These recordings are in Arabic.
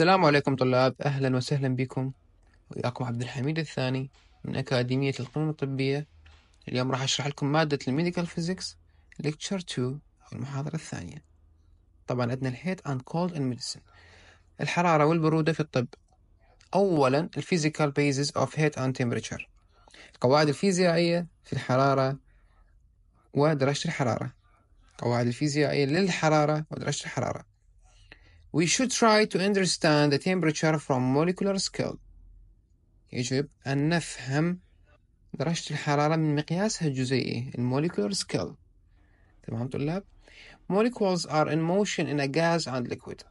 السلام عليكم طلاب أهلا وسهلا بكم وياكم عبد الحميد الثاني من أكاديمية القانون الطبية اليوم راح أشرح لكم مادة الميديكال فيزيكس ليكتشر 2 أو المحاضرة الثانية طبعا عندنا الهيت أند كولد إن ميديسن الحرارة والبرودة في الطب أولا الفيزيكال بيزز أوف هيت أند تمبريتشر القواعد الفيزيائية في الحرارة ودرجة الحرارة قواعد الفيزيائية للحرارة ودرجة الحرارة we should try to understand the temperature from molecular scale يجب أن نفهم درجة الحرارة من مقياسها الجزيئي الموليكولار سكيل تمام طلاب molecules are in motion in a gas and liquid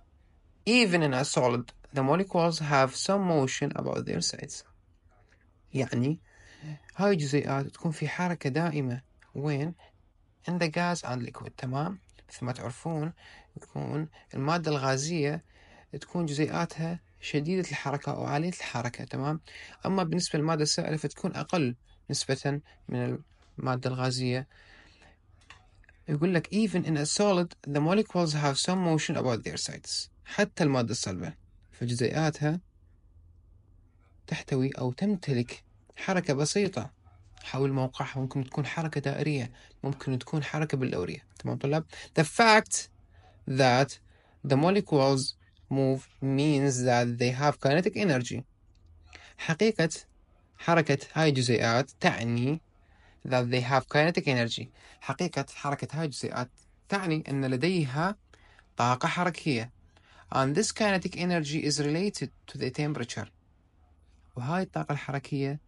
even in a solid the molecules have some motion about their sides يعني هاي الجزيئات تكون في حركة دائمة وين in the gas and liquid تمام مثل ما تعرفون يكون المادة الغازية تكون جزيئاتها شديدة الحركة أو عالية الحركة تمام أما بالنسبة للمادة السائلة فتكون أقل نسبة من المادة الغازية يقول لك even in a solid the molecules have some motion about their sides حتى المادة الصلبة فجزيئاتها تحتوي أو تمتلك حركة بسيطة حول موقعها ممكن تكون حركة دائرية ممكن تكون حركة بالدورية تمام طلاب the fact that the molecules move means that they have kinetic energy حقيقة حركة هاي الجزيئات تعني that they have kinetic energy حقيقة حركة هاي الجزيئات تعني أن لديها طاقة حركية and this kinetic energy is related to the temperature وهاي الطاقة الحركية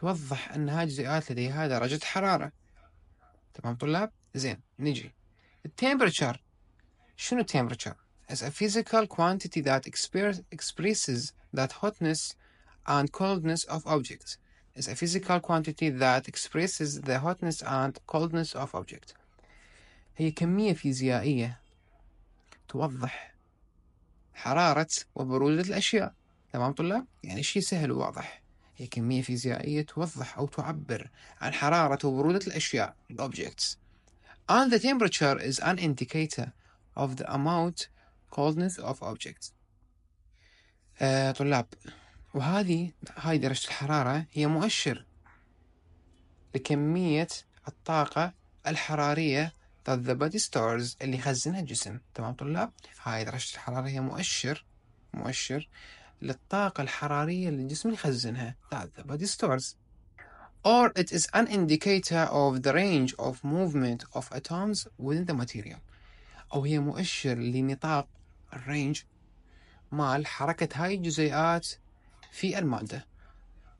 توضح أنها جزيئات لديها درجة حرارة تمام طلاب؟ زين نجي temperature شنو temperature؟ is a physical quantity that expresses that hotness and coldness of objects is a physical quantity that expresses the hotness and coldness of object هي كمية فيزيائية توضح حرارة وبرودة الأشياء تمام طلاب؟ يعني شيء سهل وواضح هي كمية فيزيائية توضح أو تعبر عن حرارة وبرودة الأشياء objects and the temperature is an indicator of the amount coldness of objects آه طلاب وهذه هاي درجة الحرارة هي مؤشر لكمية الطاقة الحرارية that the body stores اللي يخزنها الجسم تمام طلاب هاي درجة الحرارة هي مؤشر مؤشر للطاقة الحرارية اللي الجسم يخزنها that the body stores or it is an indicator of the range of movement of atoms within the material أو هي مؤشر لنطاق الرينج مال حركة هاي الجزيئات في المادة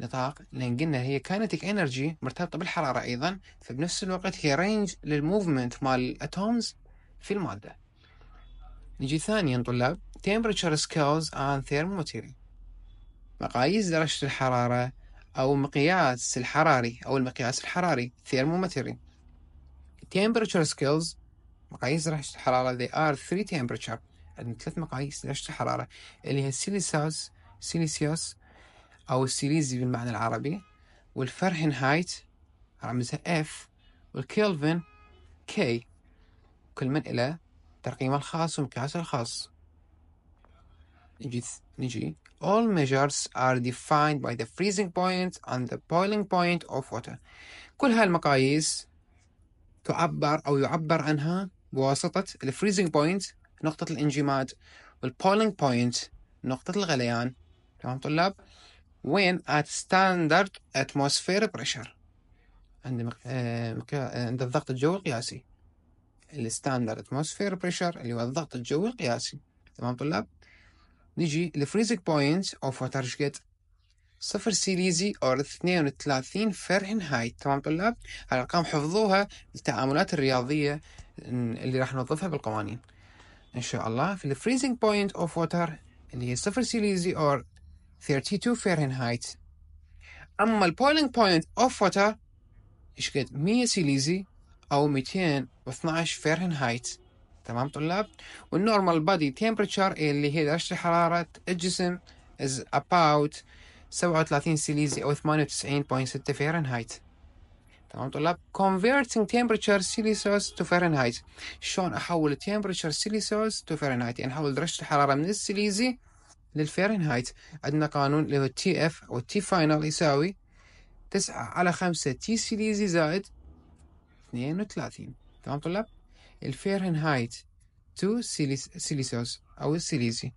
نطاق لأن قلنا هي كاينتيك انرجي مرتبطة بالحرارة أيضا فبنفس الوقت هي رينج للموفمنت مال الأتومز في المادة نجي ثانيا طلاب temperature scales and thermometry مقاييس درجة الحرارة أو مقياس الحراري أو المقياس الحراري thermometry temperature scales مقاييس درجة الحرارة they are three temperature عندنا ثلاث مقاييس درجة الحرارة اللي هي السيليساوس سيليسيوس أو السيليزي بالمعنى العربي والفرهنهايت رمزها F والكيلفن K كل من إلى ترقيمه الخاص ومقياسه الخاص نجي نجي all measures are defined by the freezing point and the boiling point of water كل هاي المقاييس تعبر أو يعبر عنها بواسطة freezing point نقطة الانجماد boiling point نقطة الغليان تمام طلاب وين at standard atmosphere pressure عند مق... آه،, آه... عند الضغط الجوي القياسي الستاندرد اتموسفير بريشر اللي هو الضغط الجوي القياسي تمام طلاب نيجي الفريزك بوينت اوف تارجت صفر سيليزي او 32 فرنهايت تمام طلاب هالارقام حفظوها للتعاملات الرياضيه اللي راح نوظفها بالقوانين ان شاء الله في الفريزنج بوينت اوف ووتر اللي هي صفر سيليزي او 32 فرنهايت اما البويلنج بوينت اوف ووتر ايش قد 100 سيليزي او 212 فرنهايت تمام طلاب والنورمال بادي تمبرتشر اللي هي درجة حرارة الجسم از اباوت 37 سيليزي أو 98.6 فهرنهايت تمام طلاب converting temperature celsius to fahrenheit شلون احول temperature celsius to fahrenheit يعني احول درجه الحراره من السيليزي للفهرنهايت عندنا قانون اللي هو تي اف او تي فاينل يساوي 9 على 5 تي سيليزي زائد 32 تمام طلاب الفيرنهايت تو سيليسيوس أو السيليزي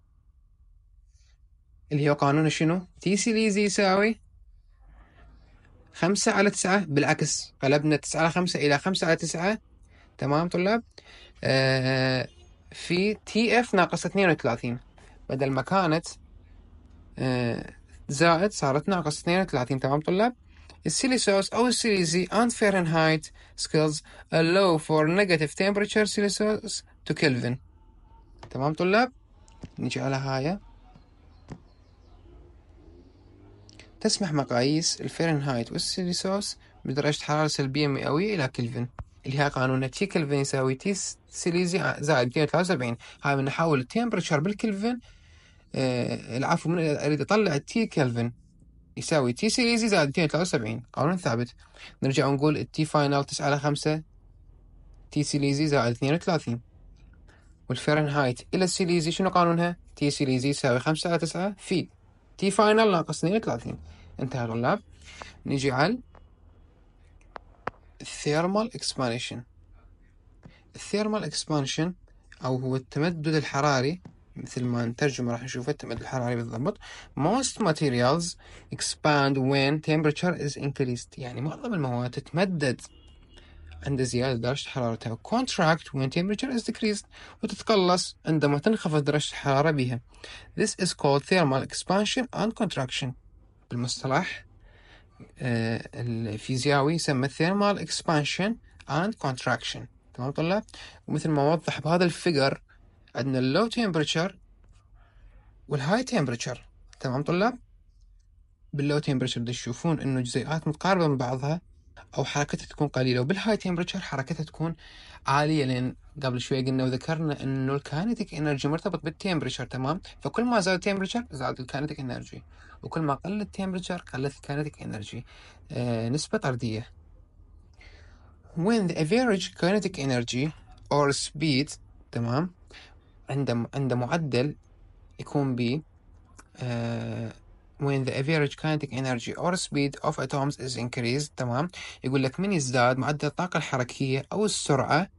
اللي هو قانون شنو؟ تي سيليزي يساوي خمسة على تسعة بالعكس قلبنا تسعة على خمسة إلى خمسة على تسعة تمام طلاب آه في تي اف ناقص اثنين وثلاثين بدل ما كانت آه زائد صارت ناقص اثنين وثلاثين تمام طلاب السيلي سوس أو السيليزي and Fahrenheit skills allow for negative temperature Celsius to Kelvin تمام طلاب نجي على هاي تسمح مقاييس الفهرنهايت والسيليسوس بدرجة حرارة سلبية مئوية إلى كلفن اللي هي قانون تي كلفن يساوي تي سيليزي زائد 273 هاي من نحول التمبرتشر بالكلفن آه العفو من اريد اطلع التي كلفن يساوي تي سيريز زائد 273 قانون ثابت نرجع ونقول التي فاينل 9 على 5 تي سيريز زائد 32 والفرنهايت إلى السيليزي شنو قانونها؟ تي سيريز يساوي 5 على 9 في تي فاينل ناقص 32 انتهى طلاب نجي على الثيرمال اكسبانشن الثيرمال اكسبانشن أو هو التمدد الحراري مثل ما نترجم راح نشوف التمدد الحراري بالضبط most materials expand when temperature is increased يعني معظم المواد تتمدد عند زيادة درجة حرارتها contract when temperature is decreased وتتقلص عندما تنخفض درجة الحرارة بها this is called thermal expansion and contraction بالمصطلح آه، الفيزيائي يسمى thermal expansion and contraction تمام طلاب ومثل ما وضح بهذا الفيجر عندنا اللو تمبرتشر والهاي تمبرتشر تمام طلاب باللو تمبرتشر تشوفون انه جزيئات متقاربه من بعضها او حركتها تكون قليله وبالهاي تمبرتشر حركتها تكون عاليه لان قبل شوي قلنا وذكرنا انه الكاينتيك انرجي مرتبط بالتمبرتشر تمام فكل ما زاد التمبرتشر زاد الكاينتيك انرجي وكل ما قل التمبرتشر قلت الكاينتيك انرجي آه نسبه طرديه when the average kinetic energy or speed تمام عنده عنده معدل يكون ب آه، when the average kinetic energy or speed of atoms is increased تمام يقول لك من يزداد معدل الطاقة الحركية أو السرعة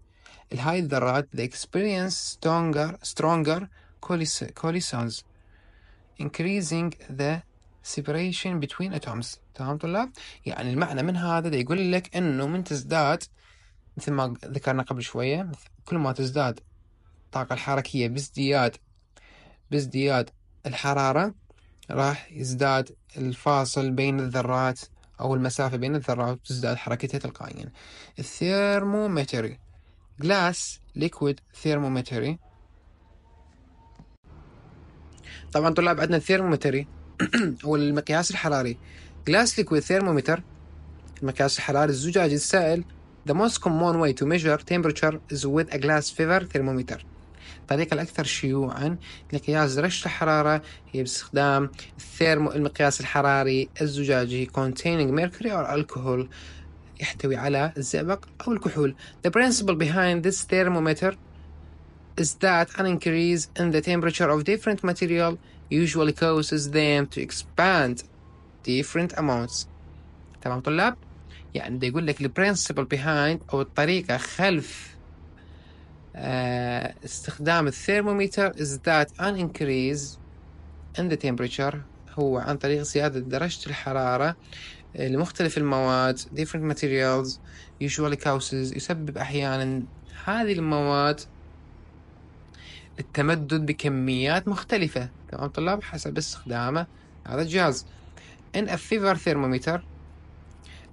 الهاي الذرات they experience stronger stronger collisions increasing the separation between atoms تمام طلاب يعني المعنى من هذا ده يقول لك انه من تزداد مثل ما ذكرنا قبل شوية كل ما تزداد الطاقة الحركية بازدياد بازدياد الحرارة راح يزداد الفاصل بين الذرات أو المسافة بين الذرات تزداد حركتها تلقائيا الثيرمومتري جلاس ليكويد ثيرمومتري طبعا طلاب عندنا الثيرمومتري هو المقياس الحراري جلاس ليكويد ثيرمومتر المقياس الحراري الزجاجي السائل The most common way to measure temperature is with a glass fever thermometer الطريقة الأكثر شيوعا لقياس درجة الحرارة هي باستخدام الثيرمو المقياس الحراري الزجاجي containing mercury or alcohol يحتوي على الزئبق أو الكحول. The principle behind this thermometer is that an increase in the temperature of different material usually causes them to expand different amounts. تمام طلاب؟ يعني ده يقول لك principle behind أو الطريقة خلف آه، استخدام is that ان increase in the temperature هو عن طريق زيادة درجة الحرارة آه، لمختلف المواد different materials usually causes يسبب أحيانا هذه المواد التمدد بكميات مختلفة تمام طلاب حسب استخدامه هذا الجهاز in a fever thermometer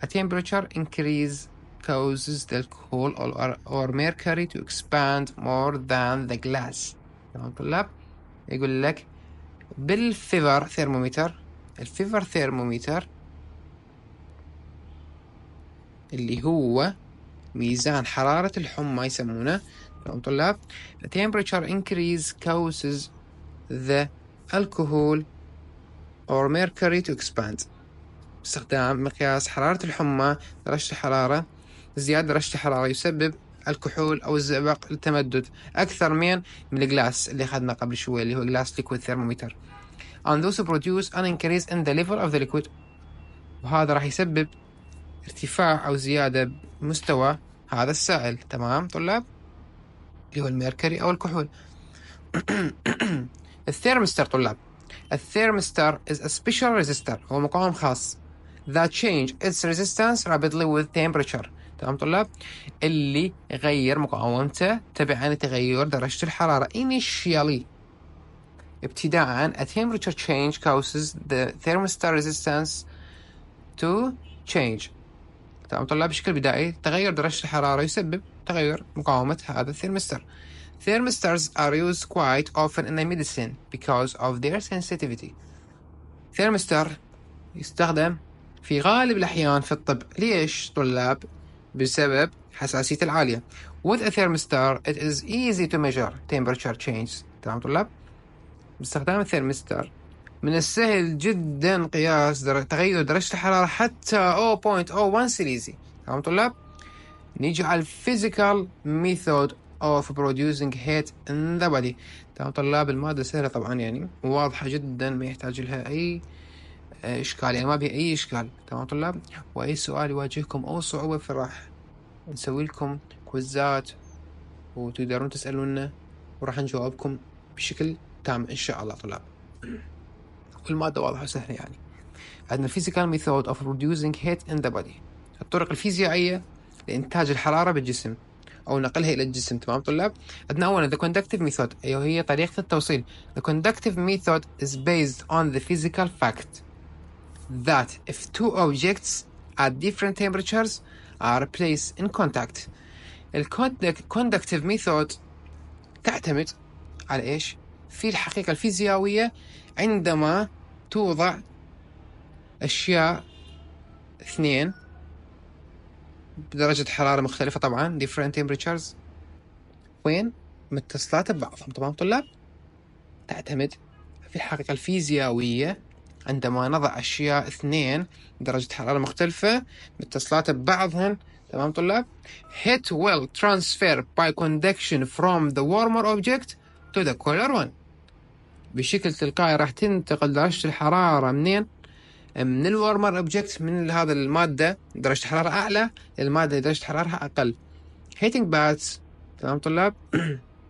a temperature increase causes the alcohol or, or mercury to expand more than the glass تمام طلاب يقول لك بالفيفر ثيرمومتر الفيفر ثيرمومتر اللي هو ميزان حرارة الحمى يسمونه تمام طلاب the temperature increase causes the alcohol or mercury to expand باستخدام مقياس حرارة الحمى درجة الحرارة زيادة رشح الحرارة يسبب الكحول أو الزئبق التمدد أكثر من من الجلاس اللي أخذنا قبل شوي اللي هو جلاس ليكويد ثيرمومتر and those produce an increase in the level of the liquid وهذا راح يسبب ارتفاع أو زيادة بمستوى هذا السائل تمام طلاب اللي هو الميركوري أو الكحول الثيرمستر طلاب الثيرمستر is a special resistor هو مقاوم خاص that change its resistance rapidly with temperature تمام طلاب اللي غير مقاومته تبعا لتغير درجة الحرارة initially ابتداء a temperature change causes the thermistor resistance to change تمام طيب، طلاب بشكل بدائي تغير درجة الحرارة يسبب تغير مقاومة هذا الثيرمستر Thermistors are used quite often in medicine because of their sensitivity thermistor يستخدم في غالب الأحيان في الطب ليش طلاب بسبب حساسية العالية. With a thermistor it is easy to measure temperature change. تمام طلاب؟ باستخدام الثيرمستر من السهل جدا قياس در... تغير درجة الحرارة حتى 0.01 سيليزي تمام طلاب؟ نيجي على الفيزيكال ميثود اوف producing هيت in the body تمام طلاب المادة سهلة طبعا يعني واضحة جدا ما يحتاج لها أي اشكال يعني ما بها اي اشكال تمام طلاب واي سؤال يواجهكم او صعوبه فراح نسوي لكم كوزات وتقدرون تسالونا وراح نجاوبكم بشكل تام ان شاء الله طلاب والماده واضحه وسهله يعني عندنا physical method of reducing heat in the body الطرق الفيزيائيه لانتاج الحراره بالجسم او نقلها الى الجسم تمام طلاب عندنا اولا the conductive method أيوه هي طريقه التوصيل the conductive method is based on the physical fact that if two objects at different temperatures are placed in contact الكوندكتيف ميثود تعتمد على ايش؟ في الحقيقة الفيزيائية عندما توضع أشياء اثنين بدرجة حرارة مختلفة طبعا different temperatures وين متصلات ببعضهم تمام طلاب تعتمد في الحقيقة الفيزيائية عندما نضع أشياء اثنين درجة حرارة مختلفة متصلات ببعضهن تمام طلاب heat will transfer by conduction from the warmer object to the cooler one بشكل تلقائي راح تنتقل درجة الحرارة منين من warmer اوبجكت من هذا المادة درجة حرارة أعلى للمادة درجة حرارها أقل heating baths تمام طلاب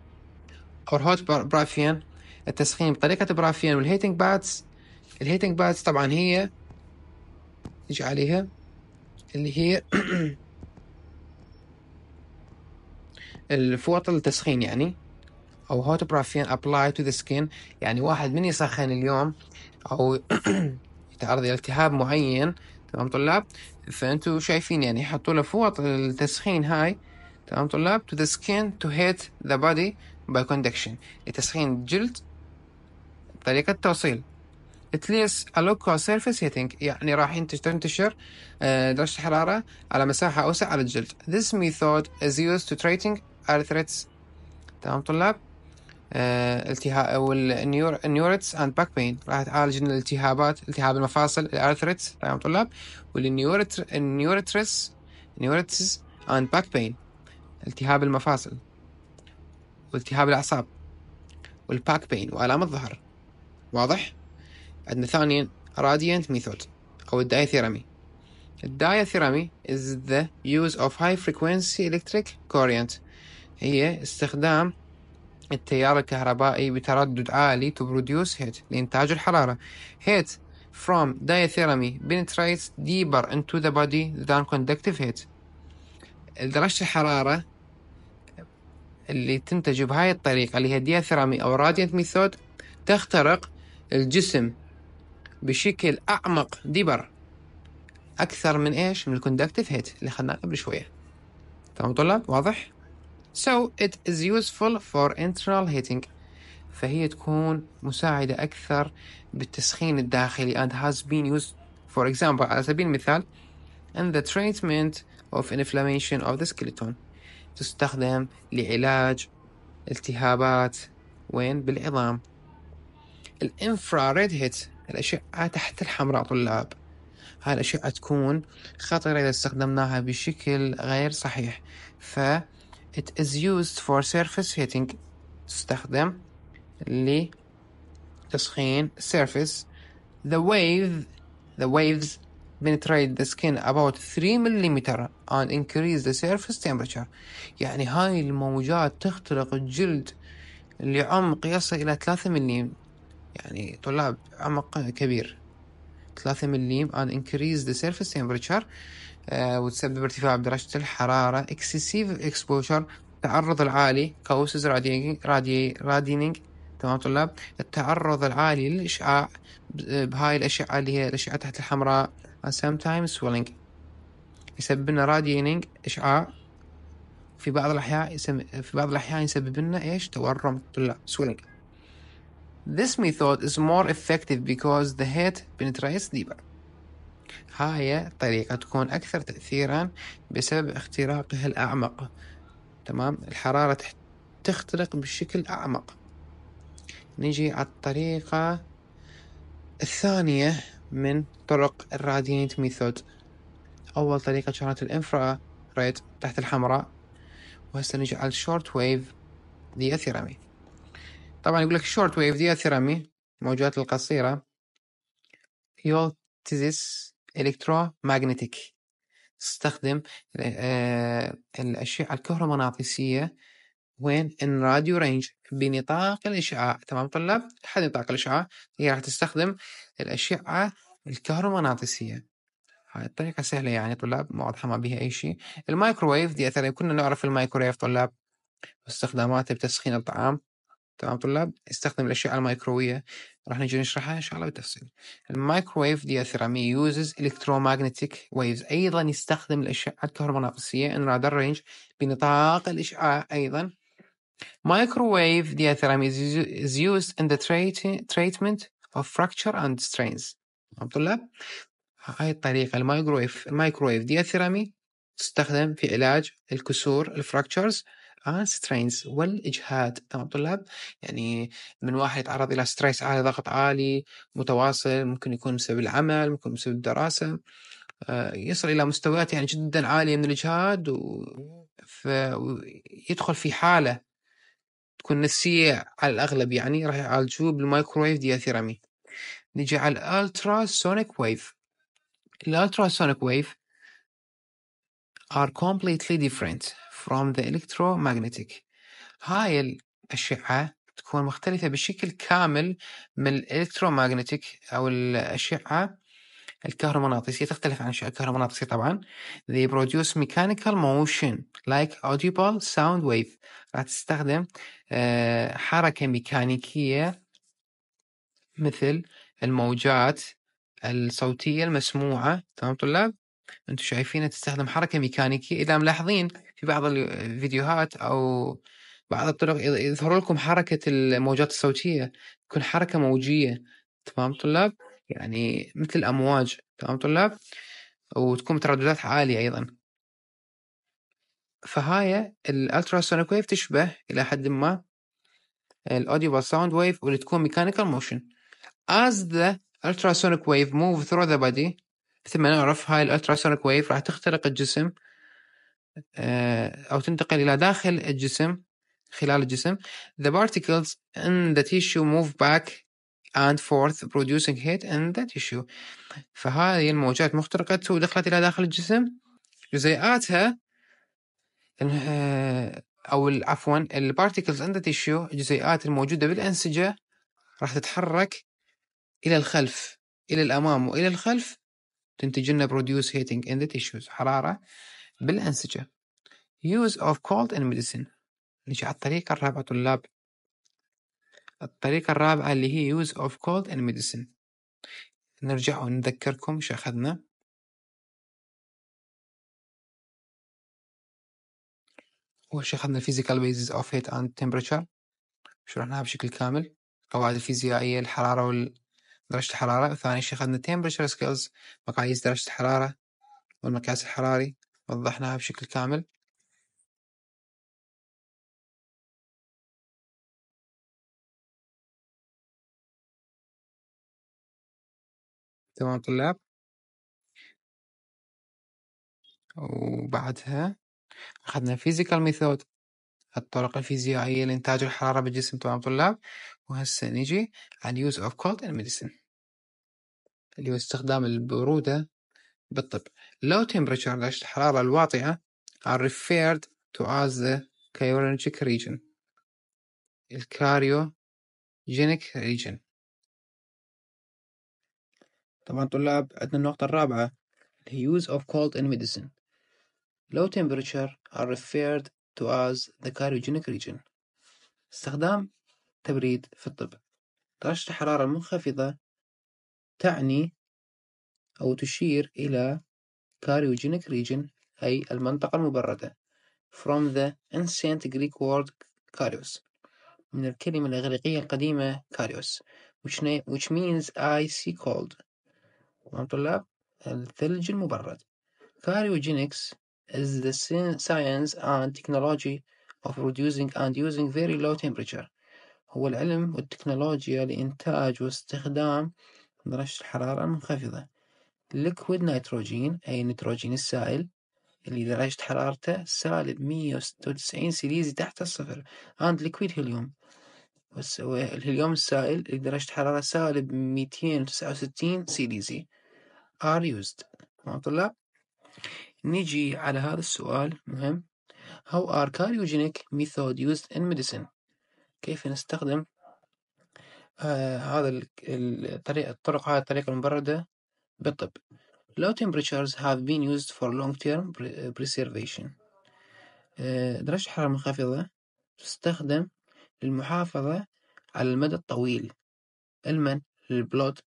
or hot برافين التسخين بطريقة برافين والهيتنج باتس الهيتنج بادز طبعا هي نجي عليها اللي هي الفوط التسخين يعني او هوت برافين ابلاي تو ذا سكين يعني واحد من يسخن اليوم او يتعرض لالتهاب معين تمام طلاب فانتو شايفين يعني يحطوا له فوط التسخين هاي تمام طلاب تو ذا سكين تو هيت ذا body باي كوندكشن لتسخين الجلد طريقة توصيل تليس الوكو سيرفيس هيتنج يعني راح تنتشر آه، درجة حرارة على مساحة أوسع على الجلد This method is used to treating arthritis تمام طلاب آه، التهاب او النيورتس اند باك بين راح تعالج الالتهابات التهاب المفاصل الارثريتس تمام طلاب والنيورتس نيورتس اند باك بين التهاب المفاصل والتهاب الاعصاب والباك بين والام الظهر واضح عندنا ثانيا radiant ميثود أو الدايثيرمي الدايثيرمي is the use of high frequency electric current هي استخدام التيار الكهربائي بتردد عالي to produce heat لإنتاج الحرارة heat from diathermy penetrates deeper into the body than conductive heat درجة الحرارة اللي تنتج بهاي الطريقة اللي هي diathermy أو radiant method تخترق الجسم بشكل أعمق ديبر أكثر من إيش؟ من الكوندكتيف هيت اللي خدناه قبل شوية تمام طلاب واضح؟ So it is useful for internal heating فهي تكون مساعدة أكثر بالتسخين الداخلي and has been used for example على سبيل المثال in the treatment of inflammation of the skeleton تستخدم لعلاج التهابات وين بالعظام الانفراريد هيت الأشعة تحت الحمراء طلاب هاي الأشعة تكون خطرة إذا استخدمناها بشكل غير صحيح ف it is used for surface heating تستخدم لتسخين surface the wave the waves penetrate the skin about 3 mm and increase the surface temperature يعني هاي الموجات تخترق الجلد لعمق يصل إلى 3 mm. يعني طلاب عمق كبير 3 مليم ان increase the surface temperature آه، وتسبب ارتفاع بدرجة الحرارة اكسسيف اكسبوجر التعرض العالي causes radiating تمام طلاب التعرض العالي للإشعاع بهاي الأشعة اللي هي الأشعة تحت الحمراء and sometimes swelling يسبب لنا radiating إشعاع في بعض الأحيان يسم... في بعض الأحيان يسبب لنا إيش تورم طلاب swelling This method is more effective because the heat penetrates deeper. هاي طريقة تكون أكثر تأثيرا بسبب اختراقها الأعمق تمام الحرارة تخترق بشكل أعمق نجي على الطريقة الثانية من طرق الراديانت ميثود أول طريقة كانت الإنفرا ريت تحت الحمراء وهسه نجي على الشورت ويف دياثيرامي طبعا يقول لك الشورت ويف دي ثيرامي الموجات القصيرة يولتزس إلكترو ماجنتيك تستخدم آه، الأشعة الكهرومغناطيسية وين ان راديو رينج بنطاق الإشعاع تمام طلاب لحد نطاق الإشعاع هي راح تستخدم الأشعة الكهرومغناطيسية هاي الطريقة سهلة يعني طلاب واضحة ما بيها أي شيء المايكروويف دي أثر كنا نعرف المايكروويف طلاب واستخداماته بتسخين الطعام تمام طلاب استخدم الاشياء الميكرويه راح نجي نشرحها ان شاء الله بالتفصيل المايكرويف دياثيرامي يوزز ماجنتيك ويفز ايضا يستخدم الاشعه الكهرومغناطيسيه ان رادار رينج بنطاق الاشعاع ايضا مايكرويف diathermy is used in the treatment of فراكتشر and strains تمام طلاب هاي الطريقه المايكرويف المايكرويف دياثيرامي تستخدم في علاج الكسور الفراكتشرز آه، سترينز والاجهاد تمام طلاب يعني من واحد يتعرض الى ستريس عالي ضغط عالي متواصل ممكن يكون بسبب العمل ممكن بسبب الدراسه آه، يصل الى مستويات يعني جدا عاليه من الاجهاد و... فيدخل في حاله تكون نفسيه على الاغلب يعني راح يعالجوه بالمايكرويف دياثيرامي نجي على الالترا سونيك ويف الالترا سونيك ويف are completely different from the electromagnetic هاي الأشعة تكون مختلفة بشكل كامل من الالكترومagnetic أو الأشعة الكهرومغناطيسية تختلف عن الأشعة الكهرومغناطيسية طبعا they produce mechanical motion like audible sound wave راح تستخدم آه، حركة ميكانيكية مثل الموجات الصوتية المسموعة تمام طلاب انتم شايفينها تستخدم حركة ميكانيكية إذا ملاحظين في بعض الفيديوهات او بعض الطرق يظهر لكم حركه الموجات الصوتيه تكون حركه موجيه تمام طلاب يعني مثل الامواج تمام طلاب وتكون ترددات عاليه ايضا فهاي الالتراسونيك ويف تشبه الى حد ما الاوديو والساوند ويف واللي تكون ميكانيكال موشن as the ultrasonic wave move through the body مثل ما نعرف هاي الالتراسونيك ويف راح تخترق الجسم آه، أو تنتقل إلى داخل الجسم خلال الجسم the particles in the tissue move back and forth producing heat in the tissue فهذه الموجات مخترقة ودخلت إلى داخل الجسم جزيئاتها آه، أو عفوا ال particles in the tissue الجزيئات الموجودة بالأنسجة راح تتحرك إلى الخلف إلى الأمام وإلى الخلف تنتج لنا produce heating in the tissues حرارة بالأنسجة use of cold in medicine نجي على الطريقة الرابعة طلاب الطريقة الرابعة اللي هي use of cold in medicine نرجع ونذكركم شو أخذنا أول شي أخذنا physical basis of heat and temperature شرحناها بشكل كامل القواعد الفيزيائية الحرارة وال درجة الحرارة وثاني شي أخذنا temperature scales مقاييس درجة الحرارة والمقياس الحراري وضحناها بشكل كامل تمام طلاب وبعدها أخذنا فيزيكال ميثود الطرق الفيزيائية لإنتاج الحرارة بالجسم تمام طلاب وهسه نجي على اليوز أوف كولد in ميديسن اللي هو استخدام البرودة بالطب. Low temperature درجة الحرارة الواطئة are referred to as the cryogenic region. الكاريوجينيك region. طبعا طلاب عندنا النقطة الرابعة the use of cold in medicine. Low temperature are referred to as the cryogenic region. استخدام تبريد في الطب درجة الحرارة المنخفضة تعني أو تشير إلى cariogenic region أي المنطقة المبردة from the ancient Greek word karyos من الكلمة الإغريقية القديمة karyos which, which means see cold تمام طلاب الثلج المبرد cariogenics is the science and technology of producing and using very low temperature هو العلم والتكنولوجيا لإنتاج واستخدام درجة الحرارة المنخفضة ليكويد نيتروجين أي النيتروجين السائل اللي درجة حرارته سالب 196 سيليزي تحت الصفر عند ليكويد هيليوم الهيليوم السائل اللي درجة حرارة سالب 269 سيليزي are used تمام طلاب نيجي على هذا السؤال مهم how are cardiogenic method used in medicine كيف نستخدم آه هذا الطريقة الطرق هاي الطريقة المبردة بالطب. Low temperatures have been used for long-term eh, preservation. Eh, درجة الحرارة المنخفضة تستخدم للمحافظة على المدى الطويل المن للبلود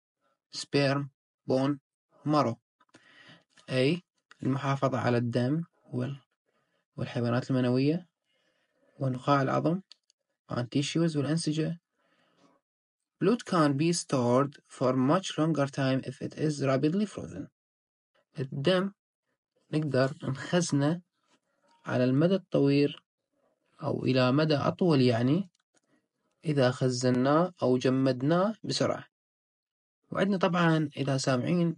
سبيرم بون مرو أي المحافظة على الدم والحيوانات المنوية ونخاع العظم والتيشيوز والأنسجة Blood can be stored for much longer time if it is rapidly frozen. الدم نقدر نخزنه على المدى الطويل أو إلى مدى أطول يعني إذا خزناه أو جمدناه بسرعة وعندنا طبعا إذا سامعين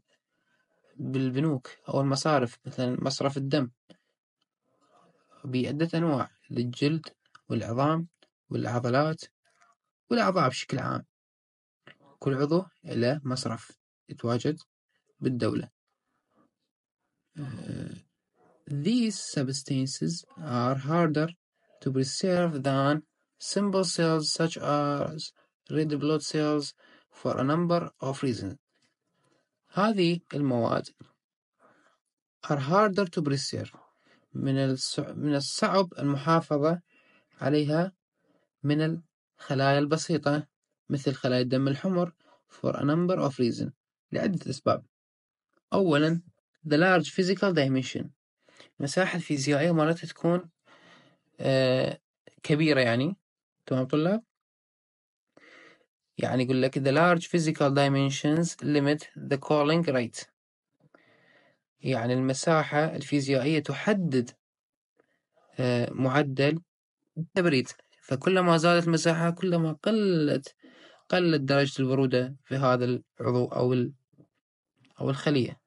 بالبنوك أو المصارف مثلا مصرف الدم بعدة أنواع للجلد والعظام والعضلات والأعضاء بشكل عام كل عضو إلى مصرف يتواجد بالدولة These substances are harder to preserve than simple cells such as red blood cells for a number of reasons هذه المواد are harder to preserve من من الصعب المحافظة عليها من الخلايا البسيطة مثل خلايا الدم الحمر for a number of reasons لعدة أسباب أولا the large physical dimension المساحة الفيزيائية مرات تكون آه، كبيرة يعني تمام طلاب يعني يقول لك the large physical dimensions limit the calling rate يعني المساحة الفيزيائية تحدد آه، معدل التبريد فكلما زادت المساحة كلما قلت قلت درجة البرودة في هذا العضو أو أو الخلية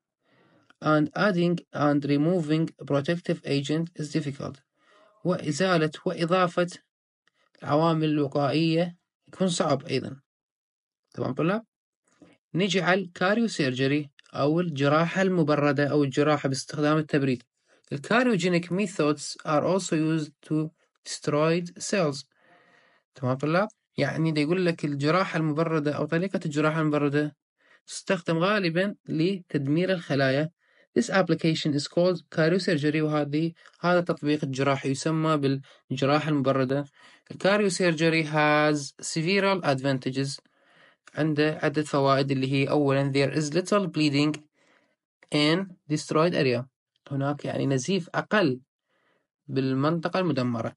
and adding and removing protective agent is difficult وإزالة وإضافة العوامل الوقائية يكون صعب أيضا تمام طلاب نجي على الكاريو سيرجري أو الجراحة المبردة أو الجراحة باستخدام التبريد الكاريوجينيك methods are also used to destroy cells تمام طلاب يعني ده يقول لك الجراحة المبردة أو طريقة الجراحة المبردة تستخدم غالبا لتدمير الخلايا This application is called cardiosurgery وهذه هذا التطبيق الجراحي يسمى بالجراحة المبردة cardiosurgery has several advantages عنده عدة فوائد اللي هي أولا there is little bleeding in destroyed area هناك يعني نزيف أقل بالمنطقة المدمرة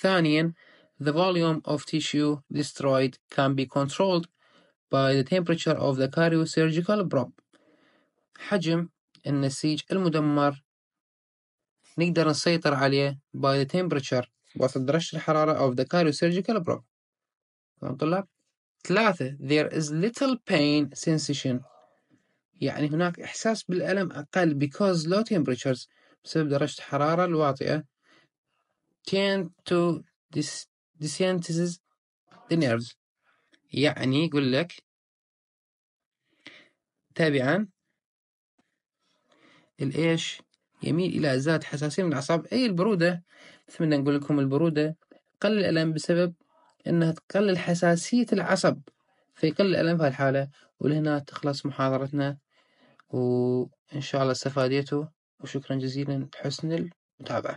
ثانيا the volume of tissue destroyed can be controlled by the temperature of the cryosurgical probe حجم النسيج المدمر نقدر نسيطر عليه by the temperature وصل درجة الحرارة of the cryosurgical probe طلاب؟ ثلاثة there is little pain sensation يعني هناك إحساس بالألم أقل because low temperatures بسبب درجة الحرارة الواطئة tend to dis desensitizes the nerves يعني يقول لك تابعا الإيش يميل إلى زاد حساسية من الأعصاب أي البرودة مثل ما نقول لكم البرودة تقلل الألم بسبب أنها تقلل حساسية العصب فيقل الألم في هالحالة ولهنا تخلص محاضرتنا وإن شاء الله استفاديتوا وشكرا جزيلا لحسن المتابعة